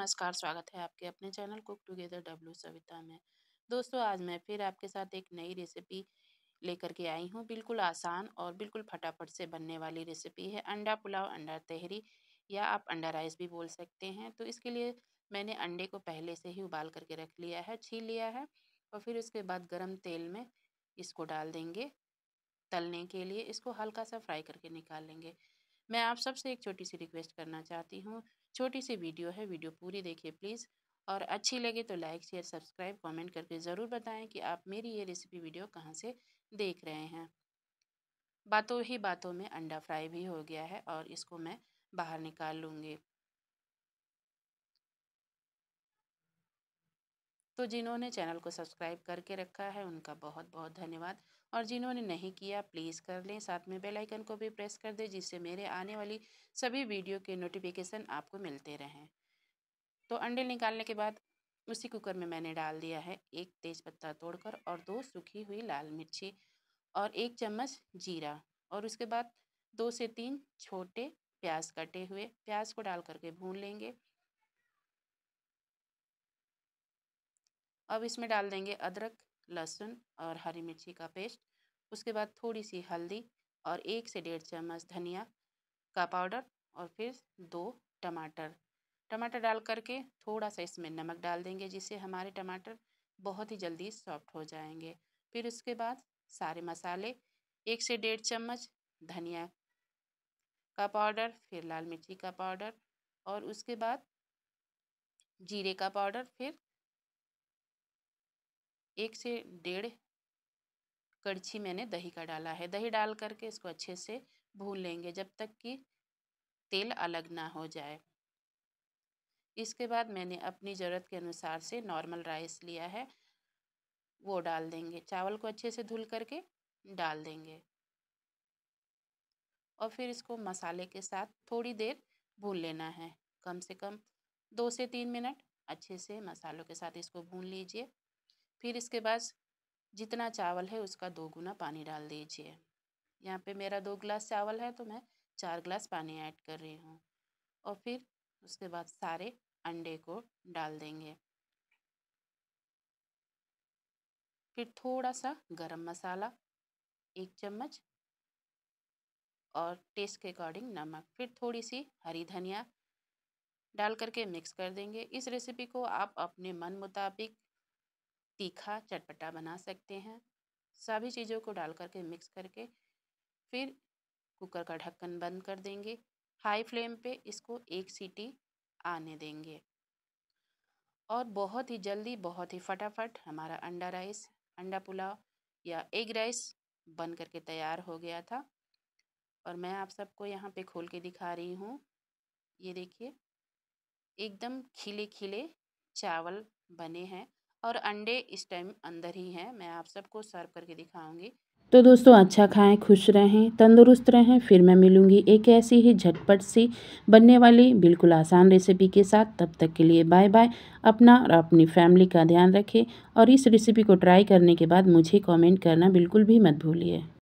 नमस्कार स्वागत है आपके अपने channel cook together W Savita में दोस्तों आज मैं फिर आपके साथ एक नई रेसिपी लेकर के आई हूँ बिल्कुल आसान और बिल्कुल फटाफट से बनने वाली रेसिपी है अंडा पुलाव अंडा तहरी या आप अंडा राइस भी बोल सकते हैं तो इसके लिए मैंने अंडे को पहले से ही उबाल करके रख लिया है छील लिया है और फिर उसके बाद गर्म तेल में इसको डाल देंगे तलने के लिए इसको हल्का सा फ्राई करके निकाल लेंगे मैं आप सबसे एक छोटी सी रिक्वेस्ट करना चाहती हूँ छोटी सी वीडियो है वीडियो पूरी देखिए प्लीज़ और अच्छी लगे तो लाइक शेयर सब्सक्राइब कमेंट करके ज़रूर बताएं कि आप मेरी ये रेसिपी वीडियो कहाँ से देख रहे हैं बातों ही बातों में अंडा फ्राई भी हो गया है और इसको मैं बाहर निकाल लूँगी तो जिन्होंने चैनल को सब्सक्राइब करके रखा है उनका बहुत बहुत धन्यवाद और जिन्होंने नहीं किया प्लीज़ कर लें साथ में बेल आइकन को भी प्रेस कर दें जिससे मेरे आने वाली सभी वीडियो के नोटिफिकेशन आपको मिलते रहें तो अंडे निकालने के बाद उसी कुकर में मैंने डाल दिया है एक तेज़पत्ता तोड़कर और दो सूखी हुई लाल मिर्ची और एक चम्मच जीरा और उसके बाद दो से तीन छोटे प्याज कटे हुए प्याज को डाल करके भून लेंगे अब इसमें डाल देंगे अदरक लहसुन और हरी मिर्ची का पेस्ट उसके बाद थोड़ी सी हल्दी और एक से डेढ़ चम्मच धनिया का पाउडर और फिर दो टमाटर टमाटर डाल करके थोड़ा सा इसमें नमक डाल देंगे जिससे हमारे टमाटर बहुत ही जल्दी सॉफ्ट हो जाएंगे फिर उसके बाद सारे मसाले एक से डेढ़ चम्मच धनिया का पाउडर फिर लाल मिर्ची का पाउडर और उसके बाद जीरे का पाउडर फिर एक से डेढ़ कड़छी मैंने दही का डाला है दही डाल करके इसको अच्छे से भून लेंगे जब तक कि तेल अलग ना हो जाए इसके बाद मैंने अपनी ज़रूरत के अनुसार से नॉर्मल राइस लिया है वो डाल देंगे चावल को अच्छे से धुल करके डाल देंगे और फिर इसको मसाले के साथ थोड़ी देर भून लेना है कम से कम दो से तीन मिनट अच्छे से मसालों के साथ इसको भून लीजिए फिर इसके बाद जितना चावल है उसका दो गुना पानी डाल दीजिए यहाँ पे मेरा दो गिलास चावल है तो मैं चार गिलास पानी ऐड कर रही हूँ और फिर उसके बाद सारे अंडे को डाल देंगे फिर थोड़ा सा गरम मसाला एक चम्मच और टेस्ट के अकॉर्डिंग नमक फिर थोड़ी सी हरी धनिया डाल करके मिक्स कर देंगे इस रेसिपी को आप अपने मन मुताबिक तीखा चटपटा बना सकते हैं सभी चीज़ों को डाल करके मिक्स करके फिर कुकर का ढक्कन बंद कर देंगे हाई फ्लेम पे इसको एक सीटी आने देंगे और बहुत ही जल्दी बहुत ही फटाफट हमारा अंडा राइस अंडा पुलाव या एग राइस बन करके तैयार हो गया था और मैं आप सबको यहाँ पे खोल के दिखा रही हूँ ये देखिए एकदम खिले खिले चावल बने हैं और अंडे इस टाइम अंदर ही हैं मैं आप सबको सर्व करके दिखाऊंगी तो दोस्तों अच्छा खाएं खुश रहें तंदुरुस्त रहें फिर मैं मिलूंगी एक ऐसी ही झटपट सी बनने वाली बिल्कुल आसान रेसिपी के साथ तब तक के लिए बाय बाय अपना और अपनी फैमिली का ध्यान रखें और इस रेसिपी को ट्राई करने के बाद मुझे कमेंट करना बिल्कुल भी मत भूलिए